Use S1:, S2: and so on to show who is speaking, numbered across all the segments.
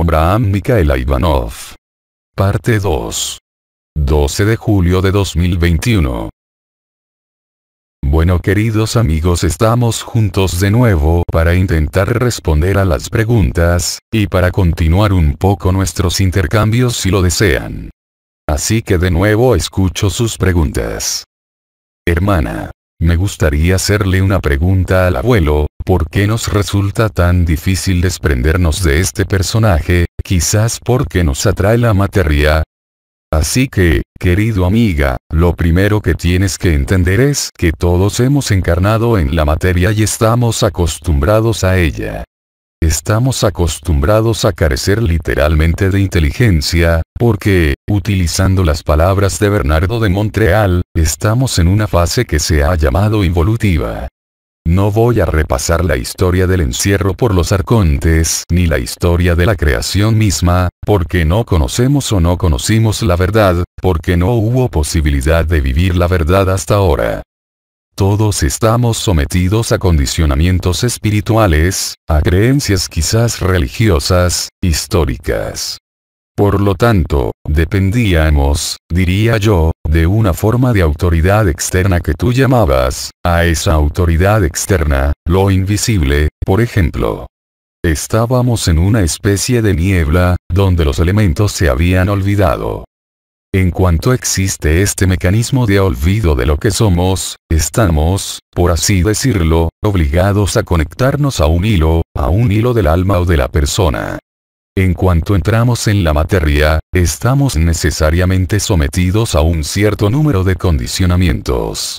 S1: Abraham Mikaela Ivanov. Parte 2. 12 de julio de 2021. Bueno queridos amigos estamos juntos de nuevo para intentar responder a las preguntas, y para continuar un poco nuestros intercambios si lo desean. Así que de nuevo escucho sus preguntas. Hermana. Me gustaría hacerle una pregunta al abuelo, ¿por qué nos resulta tan difícil desprendernos de este personaje, quizás porque nos atrae la materia? Así que, querido amiga, lo primero que tienes que entender es que todos hemos encarnado en la materia y estamos acostumbrados a ella. Estamos acostumbrados a carecer literalmente de inteligencia, porque, utilizando las palabras de Bernardo de Montreal, estamos en una fase que se ha llamado involutiva. No voy a repasar la historia del encierro por los arcontes, ni la historia de la creación misma, porque no conocemos o no conocimos la verdad, porque no hubo posibilidad de vivir la verdad hasta ahora. Todos estamos sometidos a condicionamientos espirituales, a creencias quizás religiosas, históricas. Por lo tanto, dependíamos, diría yo, de una forma de autoridad externa que tú llamabas, a esa autoridad externa, lo invisible, por ejemplo. Estábamos en una especie de niebla, donde los elementos se habían olvidado. En cuanto existe este mecanismo de olvido de lo que somos, estamos, por así decirlo, obligados a conectarnos a un hilo, a un hilo del alma o de la persona. En cuanto entramos en la materia, estamos necesariamente sometidos a un cierto número de condicionamientos.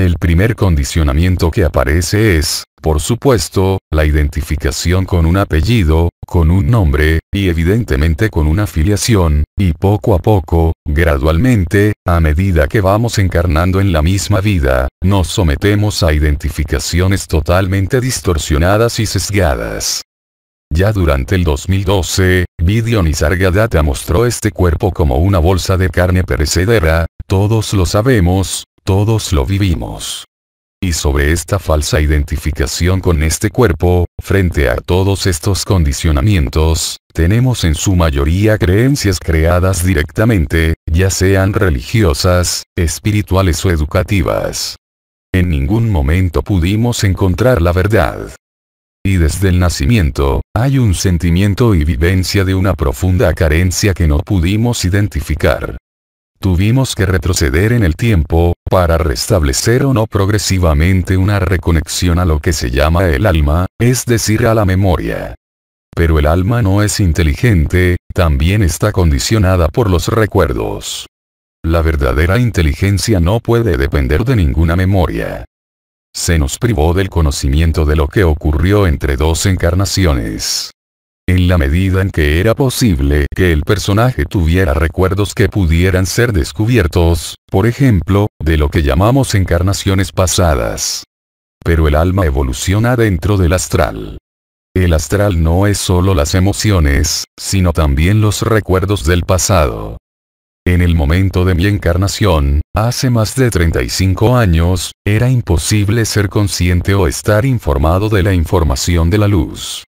S1: El primer condicionamiento que aparece es, por supuesto, la identificación con un apellido, con un nombre, y evidentemente con una afiliación, y poco a poco, gradualmente, a medida que vamos encarnando en la misma vida, nos sometemos a identificaciones totalmente distorsionadas y sesgadas. Ya durante el 2012, Vidion y mostró este cuerpo como una bolsa de carne perecedera, todos lo sabemos, todos lo vivimos. Y sobre esta falsa identificación con este cuerpo, frente a todos estos condicionamientos, tenemos en su mayoría creencias creadas directamente, ya sean religiosas, espirituales o educativas. En ningún momento pudimos encontrar la verdad. Y desde el nacimiento, hay un sentimiento y vivencia de una profunda carencia que no pudimos identificar. Tuvimos que retroceder en el tiempo, para restablecer o no progresivamente una reconexión a lo que se llama el alma, es decir, a la memoria. Pero el alma no es inteligente, también está condicionada por los recuerdos. La verdadera inteligencia no puede depender de ninguna memoria. Se nos privó del conocimiento de lo que ocurrió entre dos encarnaciones en la medida en que era posible que el personaje tuviera recuerdos que pudieran ser descubiertos, por ejemplo, de lo que llamamos encarnaciones pasadas. Pero el alma evoluciona dentro del astral. El astral no es solo las emociones, sino también los recuerdos del pasado. En el momento de mi encarnación, hace más de 35 años, era imposible ser consciente o estar informado de la información de la luz.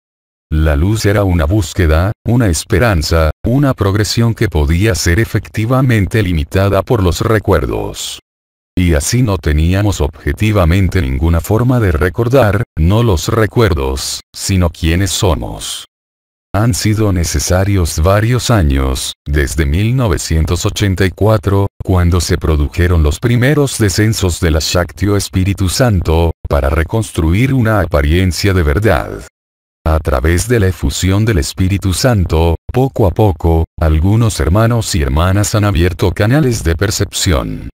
S1: La luz era una búsqueda, una esperanza, una progresión que podía ser efectivamente limitada por los recuerdos. Y así no teníamos objetivamente ninguna forma de recordar, no los recuerdos, sino quiénes somos. Han sido necesarios varios años, desde 1984, cuando se produjeron los primeros descensos de la Shaktio Espíritu Santo, para reconstruir una apariencia de verdad a través de la efusión del Espíritu Santo, poco a poco, algunos hermanos y hermanas han abierto canales de percepción.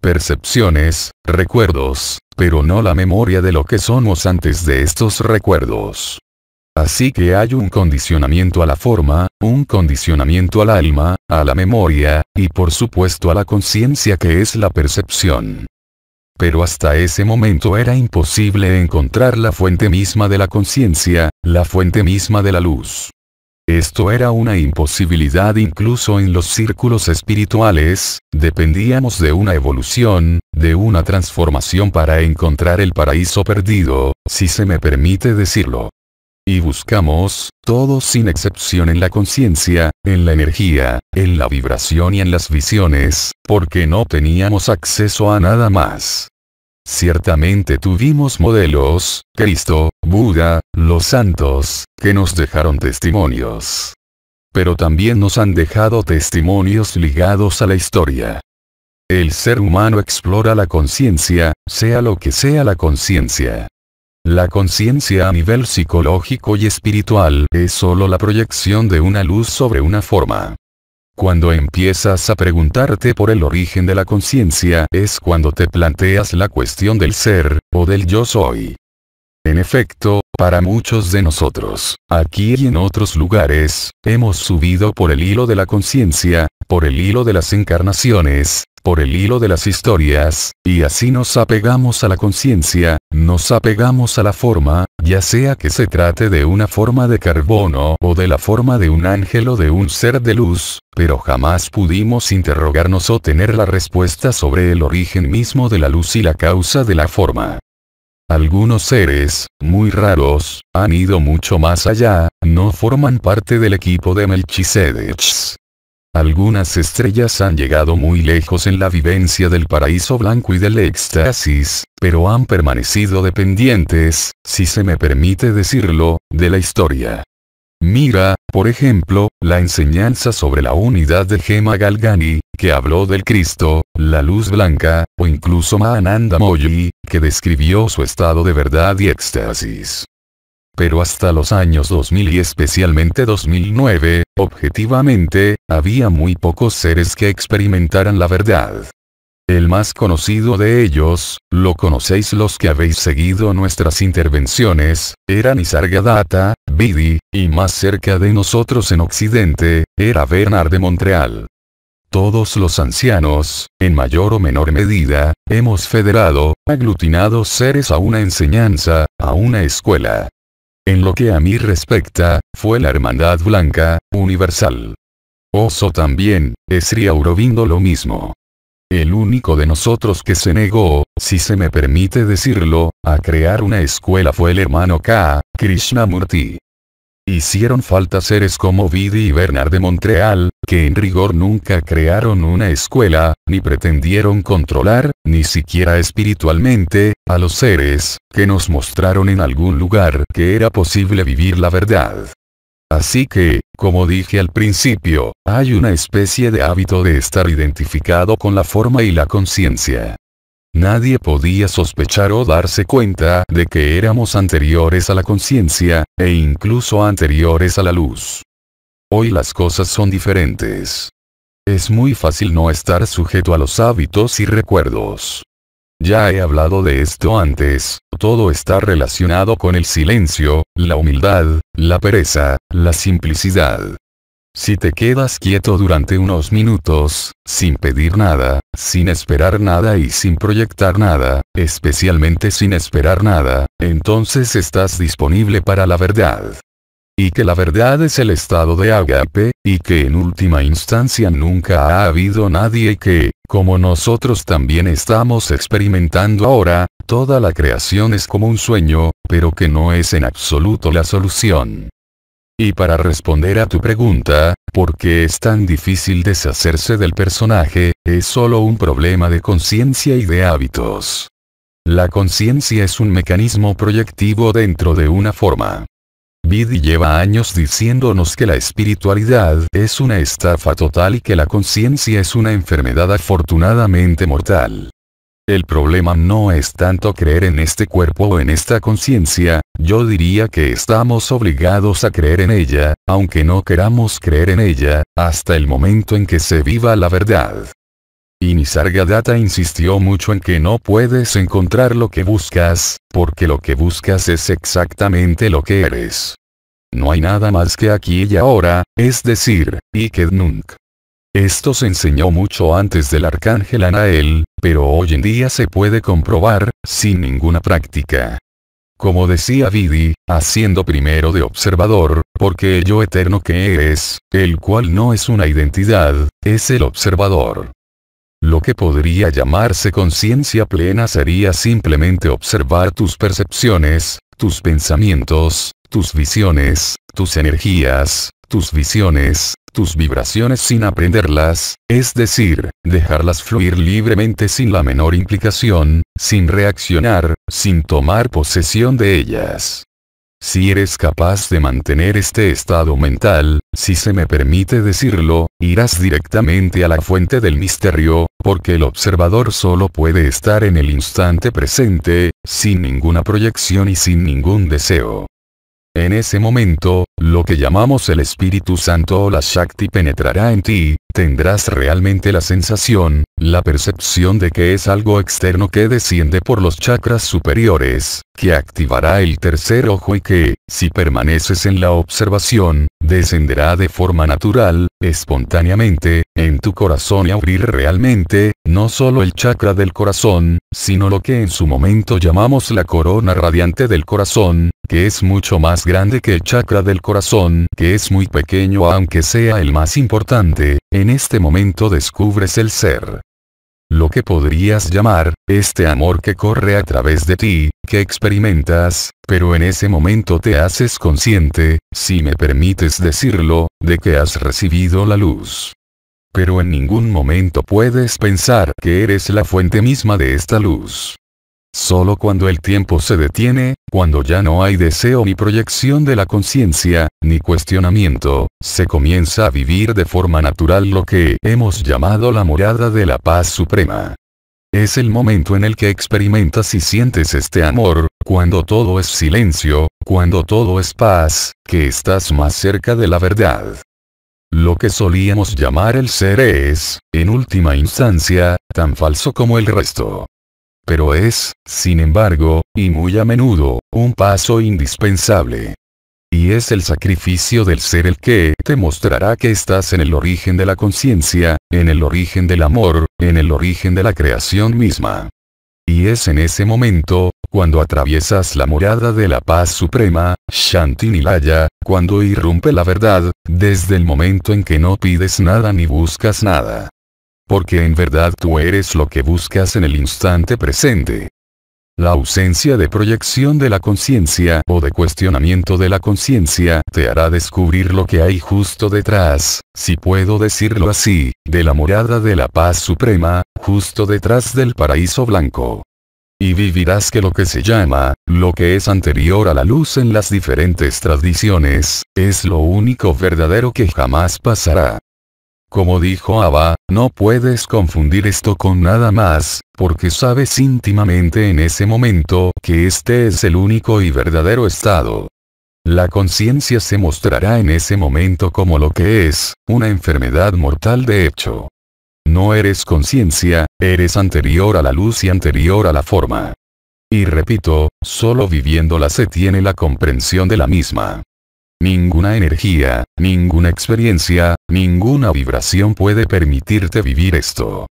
S1: Percepciones, recuerdos, pero no la memoria de lo que somos antes de estos recuerdos. Así que hay un condicionamiento a la forma, un condicionamiento al alma, a la memoria, y por supuesto a la conciencia que es la percepción pero hasta ese momento era imposible encontrar la fuente misma de la conciencia, la fuente misma de la luz. Esto era una imposibilidad incluso en los círculos espirituales, dependíamos de una evolución, de una transformación para encontrar el paraíso perdido, si se me permite decirlo. Y buscamos, todos sin excepción en la conciencia, en la energía, en la vibración y en las visiones, porque no teníamos acceso a nada más. Ciertamente tuvimos modelos, Cristo, Buda, los santos, que nos dejaron testimonios. Pero también nos han dejado testimonios ligados a la historia. El ser humano explora la conciencia, sea lo que sea la conciencia. La conciencia a nivel psicológico y espiritual es solo la proyección de una luz sobre una forma. Cuando empiezas a preguntarte por el origen de la conciencia es cuando te planteas la cuestión del ser, o del yo soy. En efecto, para muchos de nosotros, aquí y en otros lugares, hemos subido por el hilo de la conciencia, por el hilo de las encarnaciones, por el hilo de las historias, y así nos apegamos a la conciencia, nos apegamos a la forma, ya sea que se trate de una forma de carbono o de la forma de un ángel o de un ser de luz, pero jamás pudimos interrogarnos o tener la respuesta sobre el origen mismo de la luz y la causa de la forma. Algunos seres, muy raros, han ido mucho más allá, no forman parte del equipo de Melchizedek. Algunas estrellas han llegado muy lejos en la vivencia del paraíso blanco y del éxtasis, pero han permanecido dependientes, si se me permite decirlo, de la historia. Mira, por ejemplo, la enseñanza sobre la unidad de Gema Galgani, que habló del Cristo, la luz blanca, o incluso Mahananda Moyi, que describió su estado de verdad y éxtasis. Pero hasta los años 2000 y especialmente 2009, objetivamente, había muy pocos seres que experimentaran la verdad. El más conocido de ellos, lo conocéis los que habéis seguido nuestras intervenciones, era Nisargadatta, Bidi, y más cerca de nosotros en Occidente, era Bernard de Montreal. Todos los ancianos, en mayor o menor medida, hemos federado, aglutinado seres a una enseñanza, a una escuela. En lo que a mí respecta, fue la Hermandad Blanca, universal. Oso también, es Riaurovindo lo mismo el único de nosotros que se negó, si se me permite decirlo, a crear una escuela fue el hermano K, Krishnamurti. Hicieron falta seres como Vidi y Bernard de Montreal, que en rigor nunca crearon una escuela, ni pretendieron controlar, ni siquiera espiritualmente, a los seres, que nos mostraron en algún lugar que era posible vivir la verdad. Así que, como dije al principio, hay una especie de hábito de estar identificado con la forma y la conciencia. Nadie podía sospechar o darse cuenta de que éramos anteriores a la conciencia, e incluso anteriores a la luz. Hoy las cosas son diferentes. Es muy fácil no estar sujeto a los hábitos y recuerdos. Ya he hablado de esto antes, todo está relacionado con el silencio, la humildad, la pereza, la simplicidad. Si te quedas quieto durante unos minutos, sin pedir nada, sin esperar nada y sin proyectar nada, especialmente sin esperar nada, entonces estás disponible para la verdad y que la verdad es el estado de agape, y que en última instancia nunca ha habido nadie que, como nosotros también estamos experimentando ahora, toda la creación es como un sueño, pero que no es en absoluto la solución. Y para responder a tu pregunta, ¿por qué es tan difícil deshacerse del personaje? Es solo un problema de conciencia y de hábitos. La conciencia es un mecanismo proyectivo dentro de una forma. Bidi lleva años diciéndonos que la espiritualidad es una estafa total y que la conciencia es una enfermedad afortunadamente mortal. El problema no es tanto creer en este cuerpo o en esta conciencia, yo diría que estamos obligados a creer en ella, aunque no queramos creer en ella, hasta el momento en que se viva la verdad. Y Nisargadatta insistió mucho en que no puedes encontrar lo que buscas, porque lo que buscas es exactamente lo que eres. No hay nada más que aquí y ahora, es decir, y que Esto se enseñó mucho antes del arcángel Anael, pero hoy en día se puede comprobar, sin ninguna práctica. Como decía Vidi, haciendo primero de observador, porque el yo eterno que eres, el cual no es una identidad, es el observador. Lo que podría llamarse conciencia plena sería simplemente observar tus percepciones, tus pensamientos, tus visiones, tus energías, tus visiones, tus vibraciones sin aprenderlas, es decir, dejarlas fluir libremente sin la menor implicación, sin reaccionar, sin tomar posesión de ellas. Si eres capaz de mantener este estado mental, si se me permite decirlo, irás directamente a la fuente del misterio, porque el observador solo puede estar en el instante presente, sin ninguna proyección y sin ningún deseo. En ese momento, lo que llamamos el Espíritu Santo o la Shakti penetrará en ti, tendrás realmente la sensación, la percepción de que es algo externo que desciende por los chakras superiores, que activará el tercer ojo y que, si permaneces en la observación, descenderá de forma natural, espontáneamente, en tu corazón y abrir realmente, no solo el chakra del corazón, sino lo que en su momento llamamos la corona radiante del corazón, que es mucho más grande que el chakra del corazón, que es muy pequeño aunque sea el más importante, en este momento descubres el ser lo que podrías llamar, este amor que corre a través de ti, que experimentas, pero en ese momento te haces consciente, si me permites decirlo, de que has recibido la luz. Pero en ningún momento puedes pensar que eres la fuente misma de esta luz. Solo cuando el tiempo se detiene, cuando ya no hay deseo ni proyección de la conciencia, ni cuestionamiento, se comienza a vivir de forma natural lo que hemos llamado la morada de la paz suprema. Es el momento en el que experimentas y sientes este amor, cuando todo es silencio, cuando todo es paz, que estás más cerca de la verdad. Lo que solíamos llamar el ser es, en última instancia, tan falso como el resto pero es, sin embargo, y muy a menudo, un paso indispensable. Y es el sacrificio del ser el que te mostrará que estás en el origen de la conciencia, en el origen del amor, en el origen de la creación misma. Y es en ese momento, cuando atraviesas la morada de la paz suprema, Shanti Nilaya, cuando irrumpe la verdad, desde el momento en que no pides nada ni buscas nada porque en verdad tú eres lo que buscas en el instante presente. La ausencia de proyección de la conciencia o de cuestionamiento de la conciencia te hará descubrir lo que hay justo detrás, si puedo decirlo así, de la morada de la paz suprema, justo detrás del paraíso blanco. Y vivirás que lo que se llama, lo que es anterior a la luz en las diferentes tradiciones, es lo único verdadero que jamás pasará. Como dijo Abba, no puedes confundir esto con nada más, porque sabes íntimamente en ese momento que este es el único y verdadero estado. La conciencia se mostrará en ese momento como lo que es, una enfermedad mortal de hecho. No eres conciencia, eres anterior a la luz y anterior a la forma. Y repito, solo viviéndola se tiene la comprensión de la misma. Ninguna energía, ninguna experiencia, ninguna vibración puede permitirte vivir esto.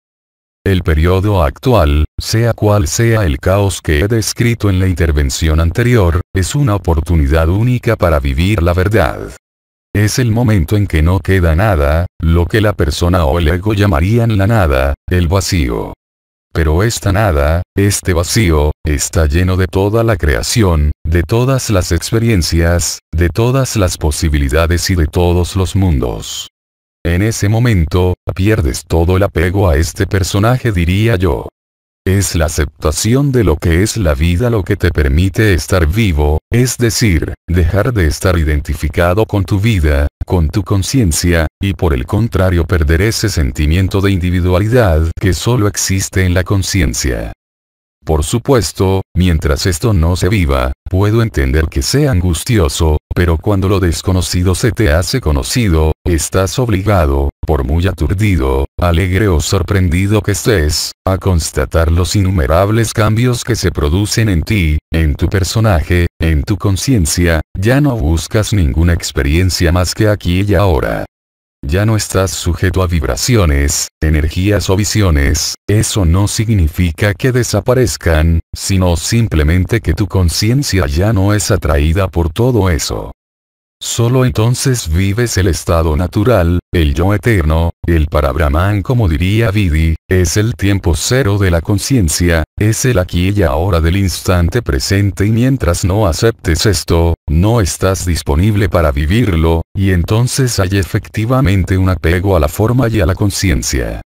S1: El periodo actual, sea cual sea el caos que he descrito en la intervención anterior, es una oportunidad única para vivir la verdad. Es el momento en que no queda nada, lo que la persona o el ego llamarían la nada, el vacío. Pero esta nada, este vacío, está lleno de toda la creación, de todas las experiencias, de todas las posibilidades y de todos los mundos. En ese momento, pierdes todo el apego a este personaje diría yo. Es la aceptación de lo que es la vida lo que te permite estar vivo, es decir, dejar de estar identificado con tu vida, con tu conciencia, y por el contrario perder ese sentimiento de individualidad que solo existe en la conciencia. Por supuesto, mientras esto no se viva, puedo entender que sea angustioso, pero cuando lo desconocido se te hace conocido, estás obligado, por muy aturdido, alegre o sorprendido que estés, a constatar los innumerables cambios que se producen en ti, en tu personaje, en tu conciencia, ya no buscas ninguna experiencia más que aquí y ahora. Ya no estás sujeto a vibraciones, energías o visiones, eso no significa que desaparezcan, sino simplemente que tu conciencia ya no es atraída por todo eso. Solo entonces vives el estado natural, el yo eterno, el para Brahman como diría Vidi, es el tiempo cero de la conciencia, es el aquí y ahora del instante presente y mientras no aceptes esto, no estás disponible para vivirlo, y entonces hay efectivamente un apego a la forma y a la conciencia.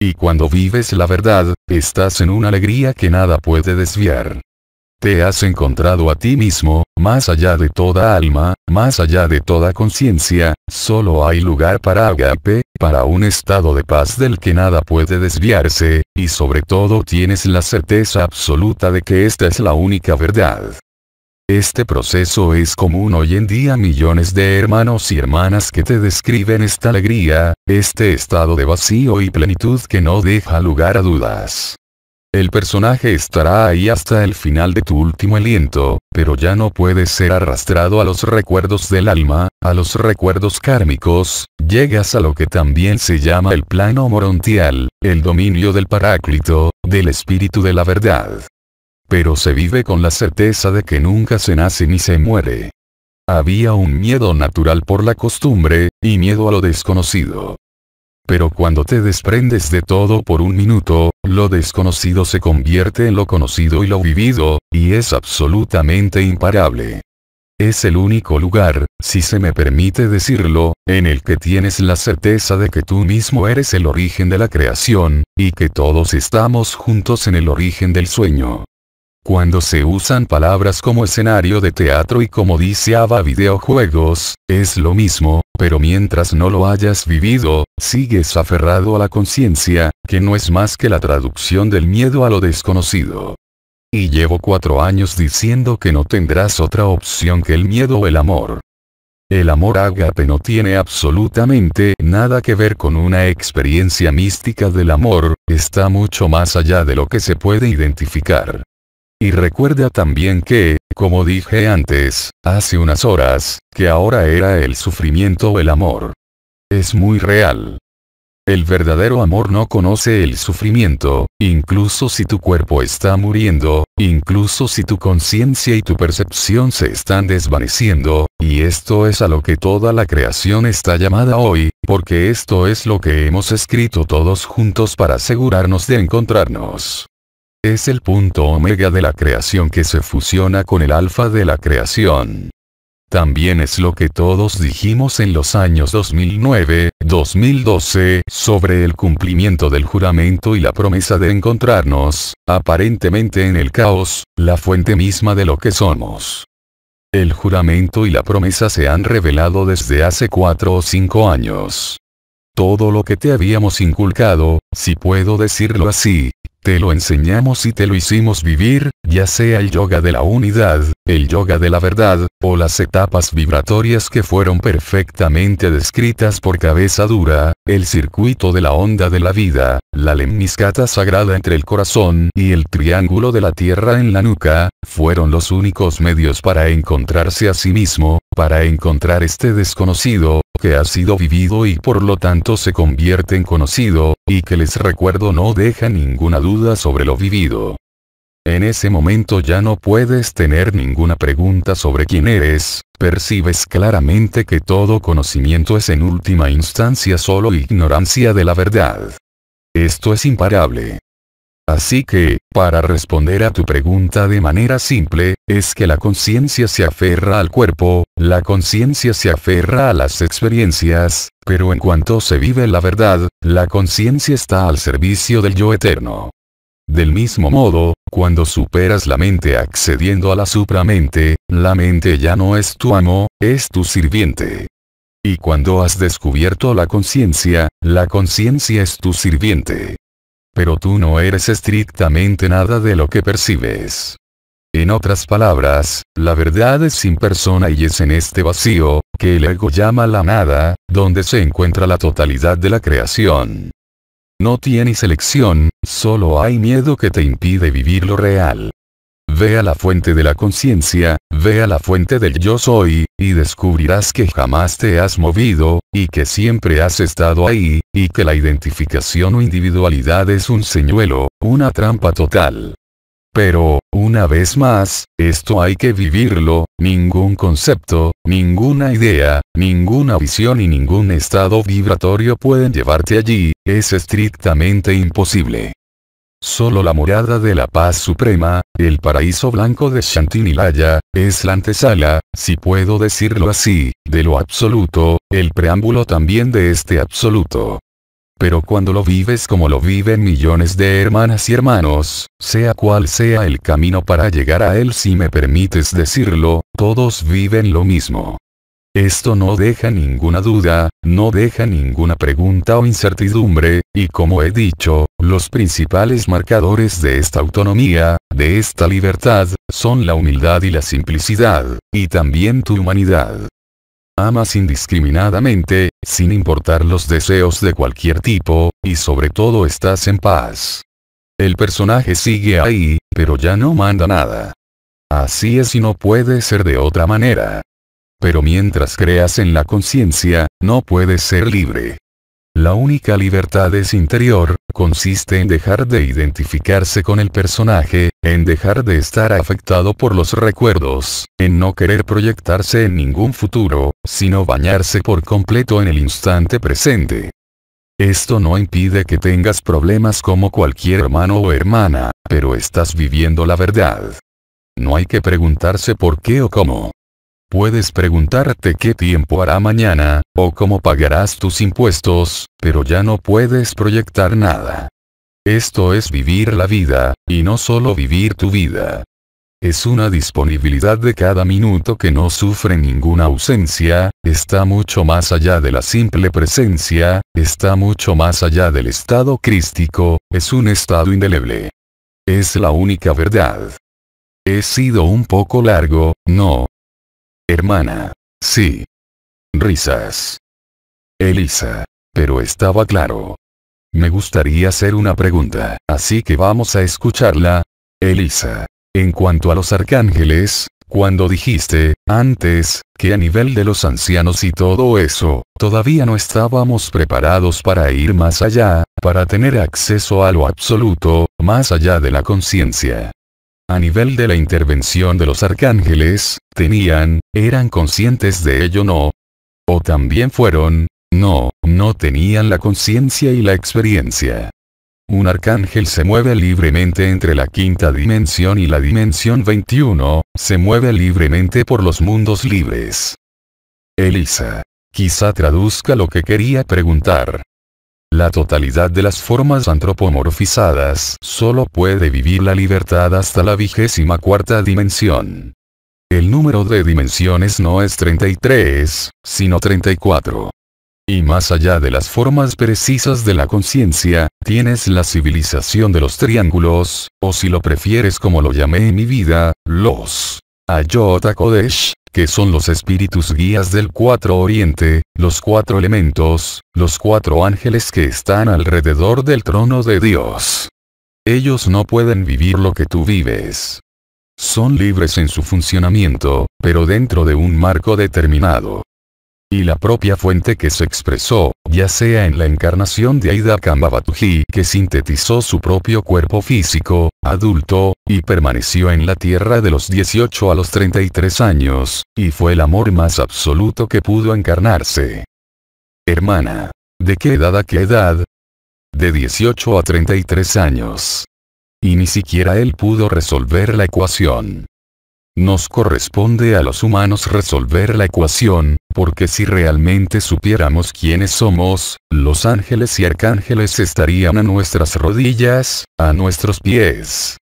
S1: Y cuando vives la verdad, estás en una alegría que nada puede desviar. Te has encontrado a ti mismo, más allá de toda alma, más allá de toda conciencia, solo hay lugar para agape, para un estado de paz del que nada puede desviarse, y sobre todo tienes la certeza absoluta de que esta es la única verdad. Este proceso es común hoy en día millones de hermanos y hermanas que te describen esta alegría, este estado de vacío y plenitud que no deja lugar a dudas. El personaje estará ahí hasta el final de tu último aliento, pero ya no puedes ser arrastrado a los recuerdos del alma, a los recuerdos kármicos, llegas a lo que también se llama el plano morontial, el dominio del paráclito, del espíritu de la verdad. Pero se vive con la certeza de que nunca se nace ni se muere. Había un miedo natural por la costumbre, y miedo a lo desconocido. Pero cuando te desprendes de todo por un minuto, lo desconocido se convierte en lo conocido y lo vivido, y es absolutamente imparable. Es el único lugar, si se me permite decirlo, en el que tienes la certeza de que tú mismo eres el origen de la creación, y que todos estamos juntos en el origen del sueño. Cuando se usan palabras como escenario de teatro y como dice Ava videojuegos, es lo mismo, pero mientras no lo hayas vivido, sigues aferrado a la conciencia, que no es más que la traducción del miedo a lo desconocido. Y llevo cuatro años diciendo que no tendrás otra opción que el miedo o el amor. El amor ágape no tiene absolutamente nada que ver con una experiencia mística del amor, está mucho más allá de lo que se puede identificar. Y recuerda también que, como dije antes, hace unas horas, que ahora era el sufrimiento o el amor. Es muy real. El verdadero amor no conoce el sufrimiento, incluso si tu cuerpo está muriendo, incluso si tu conciencia y tu percepción se están desvaneciendo, y esto es a lo que toda la creación está llamada hoy, porque esto es lo que hemos escrito todos juntos para asegurarnos de encontrarnos. Es el punto omega de la creación que se fusiona con el alfa de la creación. También es lo que todos dijimos en los años 2009-2012 sobre el cumplimiento del juramento y la promesa de encontrarnos, aparentemente en el caos, la fuente misma de lo que somos. El juramento y la promesa se han revelado desde hace cuatro o cinco años. Todo lo que te habíamos inculcado, si puedo decirlo así, te lo enseñamos y te lo hicimos vivir, ya sea el yoga de la unidad, el yoga de la verdad, o las etapas vibratorias que fueron perfectamente descritas por cabeza dura, el circuito de la onda de la vida, la lemniscata sagrada entre el corazón y el triángulo de la tierra en la nuca, fueron los únicos medios para encontrarse a sí mismo, para encontrar este desconocido, que ha sido vivido y por lo tanto se convierte en conocido, y que les recuerdo no deja ninguna duda sobre lo vivido. En ese momento ya no puedes tener ninguna pregunta sobre quién eres, percibes claramente que todo conocimiento es en última instancia solo ignorancia de la verdad. Esto es imparable. Así que, para responder a tu pregunta de manera simple, es que la conciencia se aferra al cuerpo, la conciencia se aferra a las experiencias, pero en cuanto se vive la verdad, la conciencia está al servicio del yo eterno. Del mismo modo, cuando superas la mente accediendo a la supramente, la mente ya no es tu amo, es tu sirviente. Y cuando has descubierto la conciencia, la conciencia es tu sirviente. Pero tú no eres estrictamente nada de lo que percibes. En otras palabras, la verdad es sin persona y es en este vacío, que el ego llama la nada, donde se encuentra la totalidad de la creación. No tienes elección, solo hay miedo que te impide vivir lo real ve a la fuente de la conciencia, ve a la fuente del yo soy, y descubrirás que jamás te has movido, y que siempre has estado ahí, y que la identificación o individualidad es un señuelo, una trampa total. Pero, una vez más, esto hay que vivirlo, ningún concepto, ninguna idea, ninguna visión y ningún estado vibratorio pueden llevarte allí, es estrictamente imposible. Solo la morada de la paz suprema, el paraíso blanco de Shantinilaya, es la antesala, si puedo decirlo así, de lo absoluto, el preámbulo también de este absoluto. Pero cuando lo vives como lo viven millones de hermanas y hermanos, sea cual sea el camino para llegar a él si me permites decirlo, todos viven lo mismo. Esto no deja ninguna duda, no deja ninguna pregunta o incertidumbre, y como he dicho, los principales marcadores de esta autonomía, de esta libertad, son la humildad y la simplicidad, y también tu humanidad. Amas indiscriminadamente, sin importar los deseos de cualquier tipo, y sobre todo estás en paz. El personaje sigue ahí, pero ya no manda nada. Así es y no puede ser de otra manera. Pero mientras creas en la conciencia, no puedes ser libre. La única libertad es interior, consiste en dejar de identificarse con el personaje, en dejar de estar afectado por los recuerdos, en no querer proyectarse en ningún futuro, sino bañarse por completo en el instante presente. Esto no impide que tengas problemas como cualquier hermano o hermana, pero estás viviendo la verdad. No hay que preguntarse por qué o cómo. Puedes preguntarte qué tiempo hará mañana, o cómo pagarás tus impuestos, pero ya no puedes proyectar nada. Esto es vivir la vida, y no solo vivir tu vida. Es una disponibilidad de cada minuto que no sufre ninguna ausencia, está mucho más allá de la simple presencia, está mucho más allá del estado crístico, es un estado indeleble. Es la única verdad. He sido un poco largo, no, Hermana. Sí. Risas. Elisa. Pero estaba claro. Me gustaría hacer una pregunta, así que vamos a escucharla. Elisa. En cuanto a los arcángeles, cuando dijiste, antes, que a nivel de los ancianos y todo eso, todavía no estábamos preparados para ir más allá, para tener acceso a lo absoluto, más allá de la conciencia a nivel de la intervención de los arcángeles, tenían, eran conscientes de ello no. O también fueron, no, no tenían la conciencia y la experiencia. Un arcángel se mueve libremente entre la quinta dimensión y la dimensión 21, se mueve libremente por los mundos libres. Elisa. Quizá traduzca lo que quería preguntar. La totalidad de las formas antropomorfizadas solo puede vivir la libertad hasta la vigésima cuarta dimensión. El número de dimensiones no es 33, sino 34. Y más allá de las formas precisas de la conciencia, tienes la civilización de los triángulos, o si lo prefieres como lo llamé en mi vida, los Ayota Kodesh, que son los espíritus guías del cuatro oriente, los cuatro elementos, los cuatro ángeles que están alrededor del trono de Dios. Ellos no pueden vivir lo que tú vives. Son libres en su funcionamiento, pero dentro de un marco determinado y la propia fuente que se expresó, ya sea en la encarnación de Aida Kamabatuji que sintetizó su propio cuerpo físico, adulto, y permaneció en la tierra de los 18 a los 33 años, y fue el amor más absoluto que pudo encarnarse. Hermana. ¿De qué edad a qué edad? De 18 a 33 años. Y ni siquiera él pudo resolver la ecuación. Nos corresponde a los humanos resolver la ecuación, porque si realmente supiéramos quiénes somos, los ángeles y arcángeles estarían a nuestras rodillas, a nuestros pies.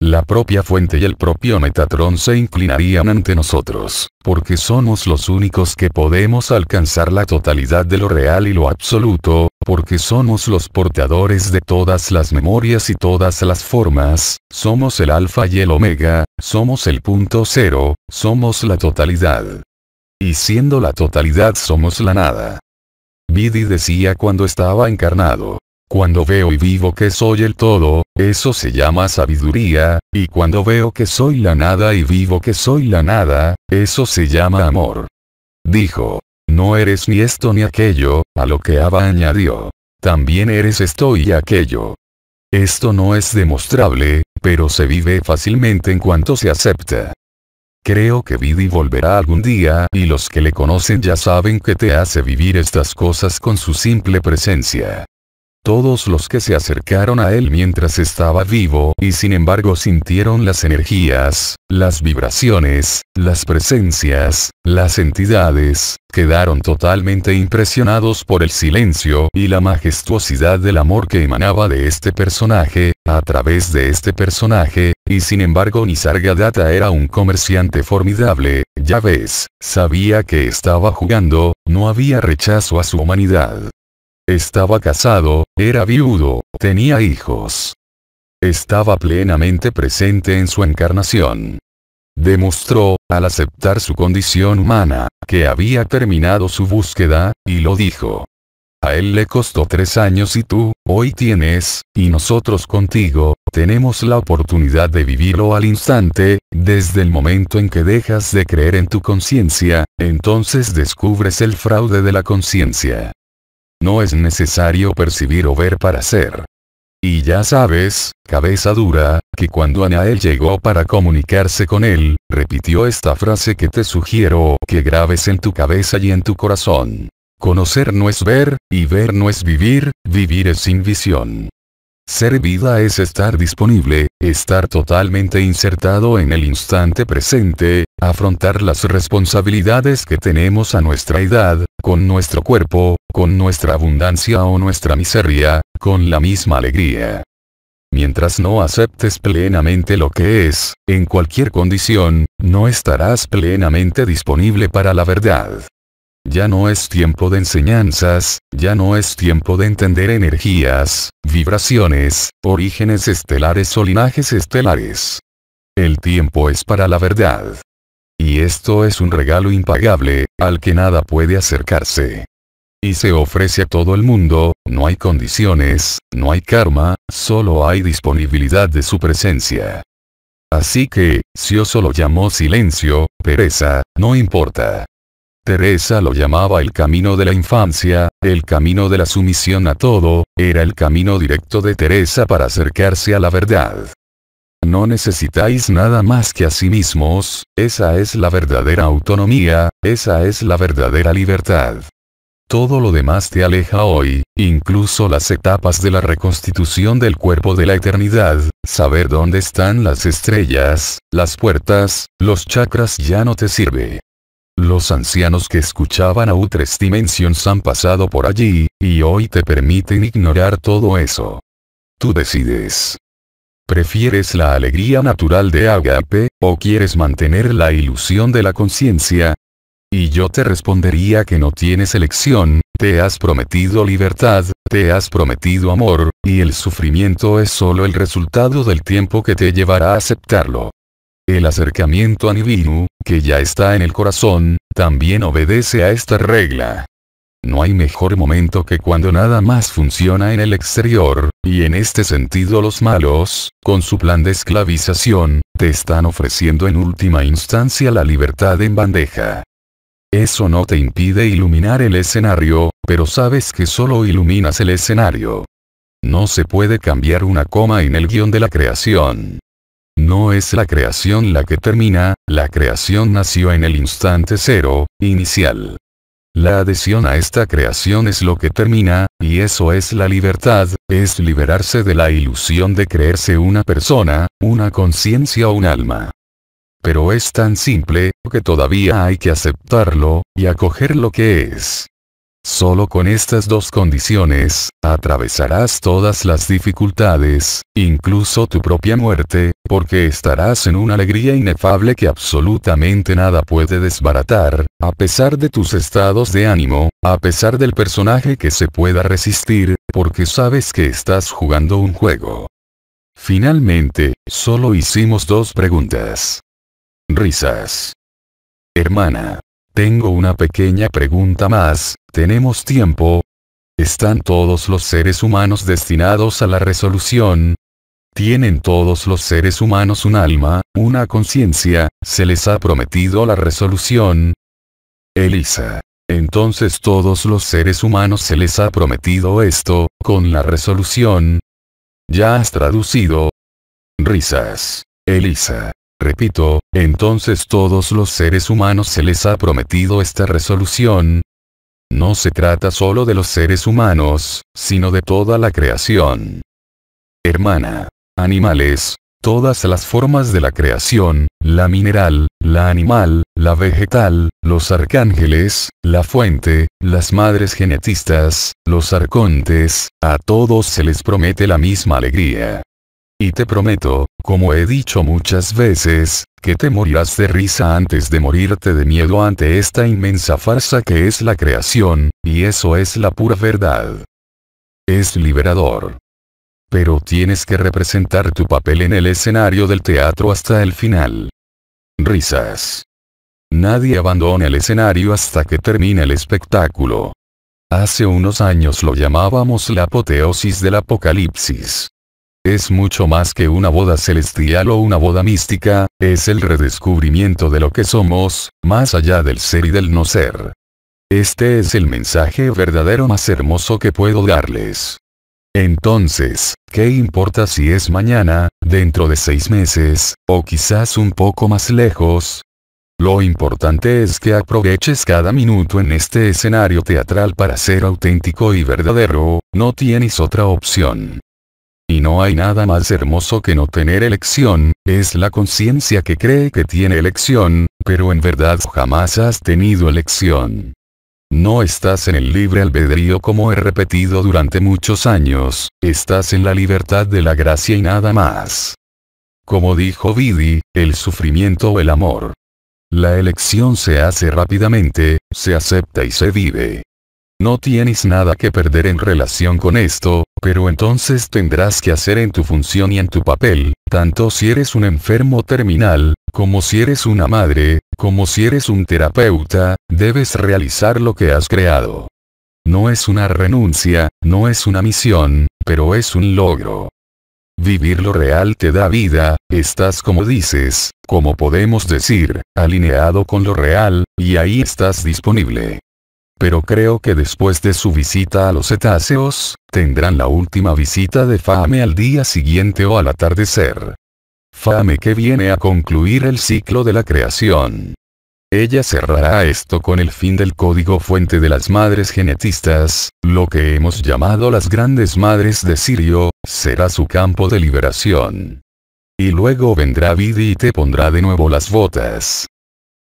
S1: La propia fuente y el propio Metatron se inclinarían ante nosotros, porque somos los únicos que podemos alcanzar la totalidad de lo real y lo absoluto, porque somos los portadores de todas las memorias y todas las formas, somos el alfa y el omega, somos el punto cero, somos la totalidad. Y siendo la totalidad somos la nada. Bidi decía cuando estaba encarnado. Cuando veo y vivo que soy el todo, eso se llama sabiduría, y cuando veo que soy la nada y vivo que soy la nada, eso se llama amor. Dijo. No eres ni esto ni aquello, a lo que Abba añadió. También eres esto y aquello. Esto no es demostrable, pero se vive fácilmente en cuanto se acepta. Creo que Vidi volverá algún día y los que le conocen ya saben que te hace vivir estas cosas con su simple presencia todos los que se acercaron a él mientras estaba vivo, y sin embargo sintieron las energías, las vibraciones, las presencias, las entidades, quedaron totalmente impresionados por el silencio y la majestuosidad del amor que emanaba de este personaje, a través de este personaje, y sin embargo Nisargadatta era un comerciante formidable, ya ves, sabía que estaba jugando, no había rechazo a su humanidad. Estaba casado, era viudo, tenía hijos. Estaba plenamente presente en su encarnación. Demostró, al aceptar su condición humana, que había terminado su búsqueda, y lo dijo. A él le costó tres años y tú, hoy tienes, y nosotros contigo, tenemos la oportunidad de vivirlo al instante, desde el momento en que dejas de creer en tu conciencia, entonces descubres el fraude de la conciencia. No es necesario percibir o ver para ser. Y ya sabes, cabeza dura, que cuando Anael llegó para comunicarse con él, repitió esta frase que te sugiero que grabes en tu cabeza y en tu corazón. Conocer no es ver, y ver no es vivir, vivir es sin visión. Ser vida es estar disponible, estar totalmente insertado en el instante presente, afrontar las responsabilidades que tenemos a nuestra edad, con nuestro cuerpo, con nuestra abundancia o nuestra miseria, con la misma alegría. Mientras no aceptes plenamente lo que es, en cualquier condición, no estarás plenamente disponible para la verdad. Ya no es tiempo de enseñanzas, ya no es tiempo de entender energías, vibraciones, orígenes estelares o linajes estelares. El tiempo es para la verdad. Y esto es un regalo impagable, al que nada puede acercarse. Y se ofrece a todo el mundo, no hay condiciones, no hay karma, solo hay disponibilidad de su presencia. Así que, si yo lo llamo silencio, pereza, no importa. Teresa lo llamaba el camino de la infancia, el camino de la sumisión a todo, era el camino directo de Teresa para acercarse a la verdad. No necesitáis nada más que a sí mismos, esa es la verdadera autonomía, esa es la verdadera libertad. Todo lo demás te aleja hoy, incluso las etapas de la reconstitución del cuerpo de la eternidad, saber dónde están las estrellas, las puertas, los chakras ya no te sirve. Los ancianos que escuchaban a U3 Dimensions han pasado por allí, y hoy te permiten ignorar todo eso. Tú decides. ¿Prefieres la alegría natural de Agape, o quieres mantener la ilusión de la conciencia? Y yo te respondería que no tienes elección, te has prometido libertad, te has prometido amor, y el sufrimiento es solo el resultado del tiempo que te llevará a aceptarlo. El acercamiento a Nibiru, que ya está en el corazón, también obedece a esta regla. No hay mejor momento que cuando nada más funciona en el exterior, y en este sentido los malos, con su plan de esclavización, te están ofreciendo en última instancia la libertad en bandeja. Eso no te impide iluminar el escenario, pero sabes que solo iluminas el escenario. No se puede cambiar una coma en el guión de la creación. No es la creación la que termina, la creación nació en el instante cero, inicial. La adhesión a esta creación es lo que termina, y eso es la libertad, es liberarse de la ilusión de creerse una persona, una conciencia o un alma. Pero es tan simple, que todavía hay que aceptarlo, y acoger lo que es. Solo con estas dos condiciones, atravesarás todas las dificultades, incluso tu propia muerte, porque estarás en una alegría inefable que absolutamente nada puede desbaratar, a pesar de tus estados de ánimo, a pesar del personaje que se pueda resistir, porque sabes que estás jugando un juego. Finalmente, solo hicimos dos preguntas. Risas. Hermana. Tengo una pequeña pregunta más, ¿tenemos tiempo? ¿Están todos los seres humanos destinados a la resolución? ¿Tienen todos los seres humanos un alma, una conciencia? ¿Se les ha prometido la resolución? Elisa. Entonces todos los seres humanos se les ha prometido esto, con la resolución. Ya has traducido. Risas. Elisa. Repito, entonces todos los seres humanos se les ha prometido esta resolución. No se trata solo de los seres humanos, sino de toda la creación. Hermana. Animales, todas las formas de la creación, la mineral, la animal, la vegetal, los arcángeles, la fuente, las madres genetistas, los arcontes, a todos se les promete la misma alegría. Y te prometo, como he dicho muchas veces, que te morirás de risa antes de morirte de miedo ante esta inmensa farsa que es la creación, y eso es la pura verdad. Es liberador. Pero tienes que representar tu papel en el escenario del teatro hasta el final. Risas. Nadie abandona el escenario hasta que termine el espectáculo. Hace unos años lo llamábamos la apoteosis del apocalipsis. Es mucho más que una boda celestial o una boda mística, es el redescubrimiento de lo que somos, más allá del ser y del no ser. Este es el mensaje verdadero más hermoso que puedo darles. Entonces, ¿qué importa si es mañana, dentro de seis meses, o quizás un poco más lejos? Lo importante es que aproveches cada minuto en este escenario teatral para ser auténtico y verdadero, no tienes otra opción. Y no hay nada más hermoso que no tener elección, es la conciencia que cree que tiene elección, pero en verdad jamás has tenido elección. No estás en el libre albedrío como he repetido durante muchos años, estás en la libertad de la gracia y nada más. Como dijo Vidi, el sufrimiento o el amor. La elección se hace rápidamente, se acepta y se vive. No tienes nada que perder en relación con esto, pero entonces tendrás que hacer en tu función y en tu papel, tanto si eres un enfermo terminal, como si eres una madre, como si eres un terapeuta, debes realizar lo que has creado. No es una renuncia, no es una misión, pero es un logro. Vivir lo real te da vida, estás como dices, como podemos decir, alineado con lo real, y ahí estás disponible. Pero creo que después de su visita a los cetáceos, Tendrán la última visita de Fame al día siguiente o al atardecer. Fame que viene a concluir el ciclo de la creación. Ella cerrará esto con el fin del código fuente de las madres genetistas, lo que hemos llamado las grandes madres de Sirio, será su campo de liberación. Y luego vendrá Vidi y te pondrá de nuevo las botas.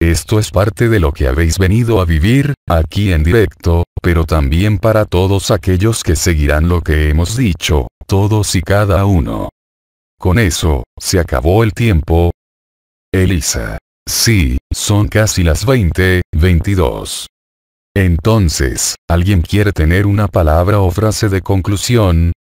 S1: Esto es parte de lo que habéis venido a vivir, aquí en directo, pero también para todos aquellos que seguirán lo que hemos dicho, todos y cada uno. Con eso, se acabó el tiempo. Elisa. Sí, son casi las 20, 22. Entonces, ¿alguien quiere tener una palabra o frase de conclusión?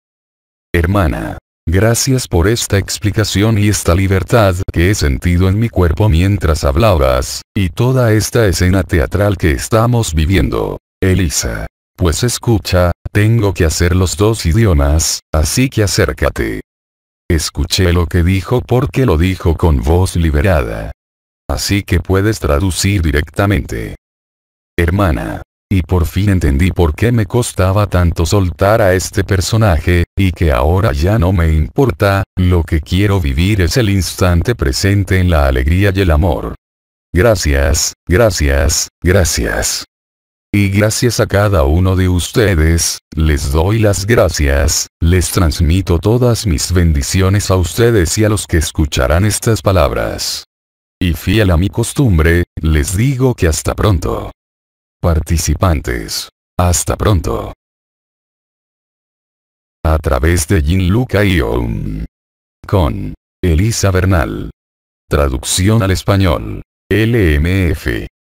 S1: Hermana. Gracias por esta explicación y esta libertad que he sentido en mi cuerpo mientras hablabas, y toda esta escena teatral que estamos viviendo. Elisa. Pues escucha, tengo que hacer los dos idiomas, así que acércate. Escuché lo que dijo porque lo dijo con voz liberada. Así que puedes traducir directamente. Hermana y por fin entendí por qué me costaba tanto soltar a este personaje, y que ahora ya no me importa, lo que quiero vivir es el instante presente en la alegría y el amor. Gracias, gracias, gracias. Y gracias a cada uno de ustedes, les doy las gracias, les transmito todas mis bendiciones a ustedes y a los que escucharán estas palabras. Y fiel a mi costumbre, les digo que hasta pronto participantes. Hasta pronto. A través de Luca y Con Elisa Bernal. Traducción al español. LMF.